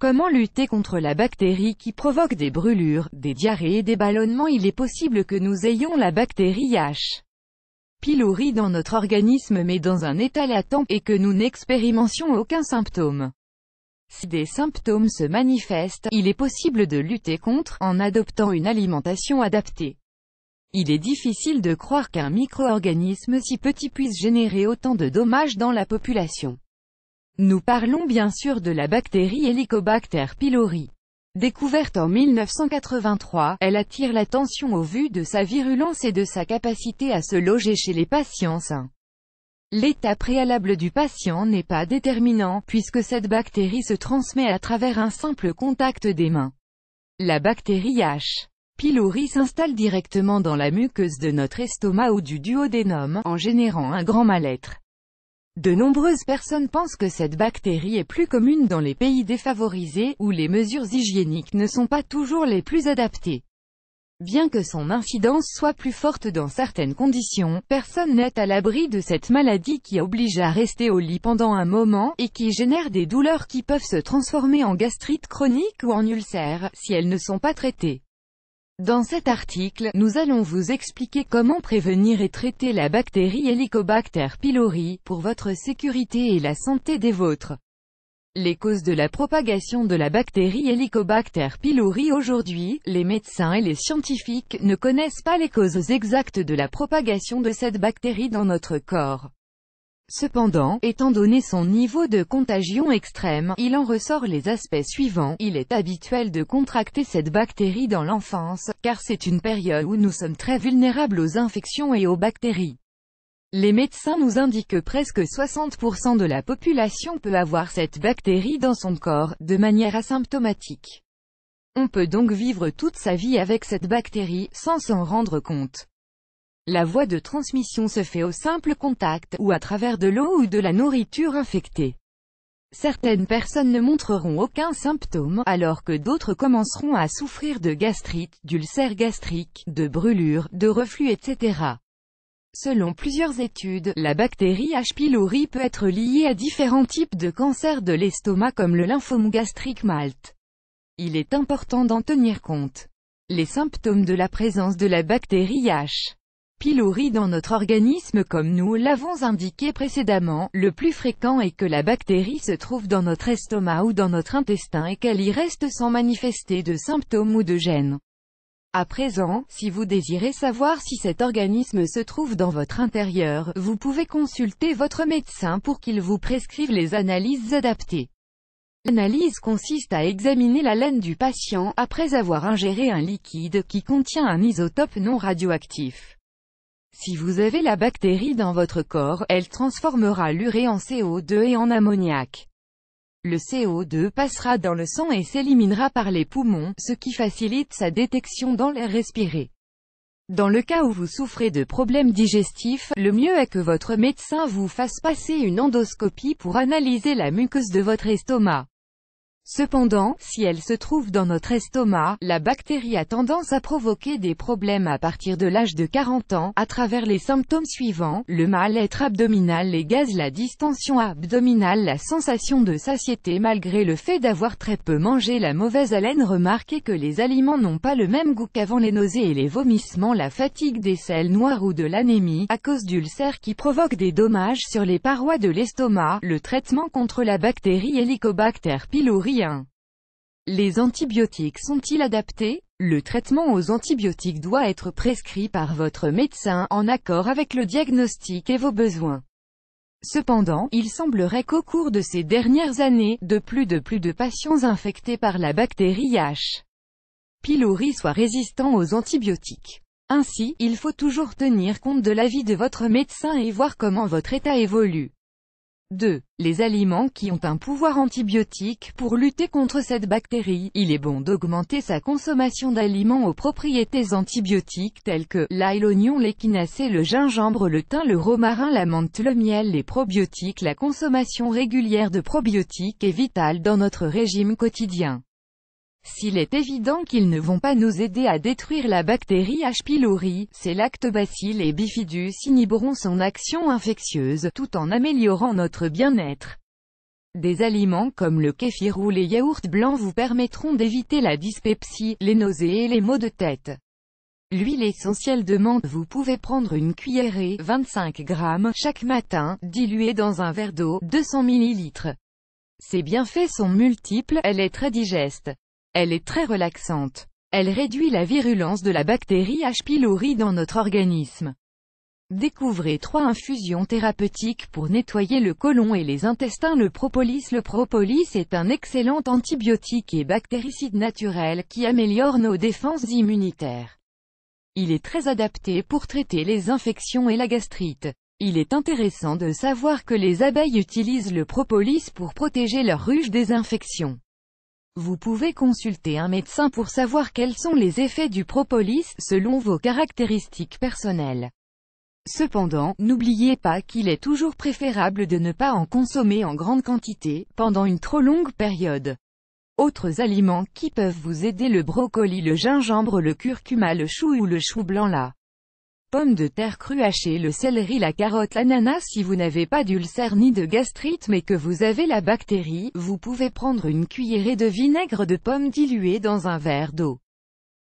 Comment lutter contre la bactérie qui provoque des brûlures, des diarrhées et des ballonnements Il est possible que nous ayons la bactérie H. pylori dans notre organisme mais dans un état latent, et que nous n'expérimentions aucun symptôme. Si des symptômes se manifestent, il est possible de lutter contre, en adoptant une alimentation adaptée. Il est difficile de croire qu'un micro-organisme si petit puisse générer autant de dommages dans la population. Nous parlons bien sûr de la bactérie Helicobacter pylori. Découverte en 1983, elle attire l'attention au vu de sa virulence et de sa capacité à se loger chez les patients sains. L'état préalable du patient n'est pas déterminant, puisque cette bactérie se transmet à travers un simple contact des mains. La bactérie H. pylori s'installe directement dans la muqueuse de notre estomac ou du duodénum, en générant un grand mal-être. De nombreuses personnes pensent que cette bactérie est plus commune dans les pays défavorisés, où les mesures hygiéniques ne sont pas toujours les plus adaptées. Bien que son incidence soit plus forte dans certaines conditions, personne n'est à l'abri de cette maladie qui oblige à rester au lit pendant un moment, et qui génère des douleurs qui peuvent se transformer en gastrite chronique ou en ulcère, si elles ne sont pas traitées. Dans cet article, nous allons vous expliquer comment prévenir et traiter la bactérie Helicobacter pylori, pour votre sécurité et la santé des vôtres. Les causes de la propagation de la bactérie Helicobacter pylori aujourd'hui, les médecins et les scientifiques ne connaissent pas les causes exactes de la propagation de cette bactérie dans notre corps. Cependant, étant donné son niveau de contagion extrême, il en ressort les aspects suivants. Il est habituel de contracter cette bactérie dans l'enfance, car c'est une période où nous sommes très vulnérables aux infections et aux bactéries. Les médecins nous indiquent que presque 60% de la population peut avoir cette bactérie dans son corps, de manière asymptomatique. On peut donc vivre toute sa vie avec cette bactérie, sans s'en rendre compte. La voie de transmission se fait au simple contact, ou à travers de l'eau ou de la nourriture infectée. Certaines personnes ne montreront aucun symptôme, alors que d'autres commenceront à souffrir de gastrite, d'ulcère gastrique, de brûlures, de reflux etc. Selon plusieurs études, la bactérie H. pylori peut être liée à différents types de cancers de l'estomac comme le lymphome gastrique malte. Il est important d'en tenir compte. Les symptômes de la présence de la bactérie H pylori dans notre organisme comme nous l'avons indiqué précédemment, le plus fréquent est que la bactérie se trouve dans notre estomac ou dans notre intestin et qu'elle y reste sans manifester de symptômes ou de gêne. À présent, si vous désirez savoir si cet organisme se trouve dans votre intérieur, vous pouvez consulter votre médecin pour qu'il vous prescrive les analyses adaptées. L'analyse consiste à examiner la laine du patient, après avoir ingéré un liquide qui contient un isotope non radioactif. Si vous avez la bactérie dans votre corps, elle transformera l'urée en CO2 et en ammoniac. Le CO2 passera dans le sang et s'éliminera par les poumons, ce qui facilite sa détection dans l'air respiré. Dans le cas où vous souffrez de problèmes digestifs, le mieux est que votre médecin vous fasse passer une endoscopie pour analyser la muqueuse de votre estomac. Cependant, si elle se trouve dans notre estomac, la bactérie a tendance à provoquer des problèmes à partir de l'âge de 40 ans, à travers les symptômes suivants, le mal-être abdominal, les gaz, la distension abdominale, la sensation de satiété malgré le fait d'avoir très peu mangé, la mauvaise haleine remarquez que les aliments n'ont pas le même goût qu'avant les nausées et les vomissements, la fatigue des selles noires ou de l'anémie, à cause d'ulcères qui provoquent des dommages sur les parois de l'estomac, le traitement contre la bactérie Helicobacter pylori les antibiotiques sont-ils adaptés Le traitement aux antibiotiques doit être prescrit par votre médecin en accord avec le diagnostic et vos besoins. Cependant, il semblerait qu'au cours de ces dernières années, de plus de plus de patients infectés par la bactérie H. pylori soient résistants aux antibiotiques. Ainsi, il faut toujours tenir compte de l'avis de votre médecin et voir comment votre état évolue. 2. Les aliments qui ont un pouvoir antibiotique pour lutter contre cette bactérie, il est bon d'augmenter sa consommation d'aliments aux propriétés antibiotiques telles que l'ail, l'oignon, l'équinacé, le gingembre, le thym, le romarin, la menthe, le miel, les probiotiques. La consommation régulière de probiotiques est vitale dans notre régime quotidien. S'il est évident qu'ils ne vont pas nous aider à détruire la bactérie H. pylori, ces lactobacilles et bifidus inhiberont son action infectieuse, tout en améliorant notre bien-être. Des aliments comme le kéfir ou les yaourts blancs vous permettront d'éviter la dyspepsie, les nausées et les maux de tête. L'huile essentielle de menthe Vous pouvez prendre une cuillerée, 25 g, chaque matin, diluée dans un verre d'eau, 200 ml. Ses bienfaits sont multiples, elle est très digeste. Elle est très relaxante. Elle réduit la virulence de la bactérie H. pylori dans notre organisme. Découvrez trois infusions thérapeutiques pour nettoyer le côlon et les intestins. Le propolis Le propolis est un excellent antibiotique et bactéricide naturel qui améliore nos défenses immunitaires. Il est très adapté pour traiter les infections et la gastrite. Il est intéressant de savoir que les abeilles utilisent le propolis pour protéger leurs ruches des infections. Vous pouvez consulter un médecin pour savoir quels sont les effets du propolis, selon vos caractéristiques personnelles. Cependant, n'oubliez pas qu'il est toujours préférable de ne pas en consommer en grande quantité, pendant une trop longue période. Autres aliments qui peuvent vous aider le brocoli le gingembre le curcuma le chou ou le chou blanc là pommes de terre crues hachées le céleri la carotte l'ananas si vous n'avez pas d'ulcère ni de gastrite mais que vous avez la bactérie, vous pouvez prendre une cuillerée de vinaigre de pomme diluée dans un verre d'eau.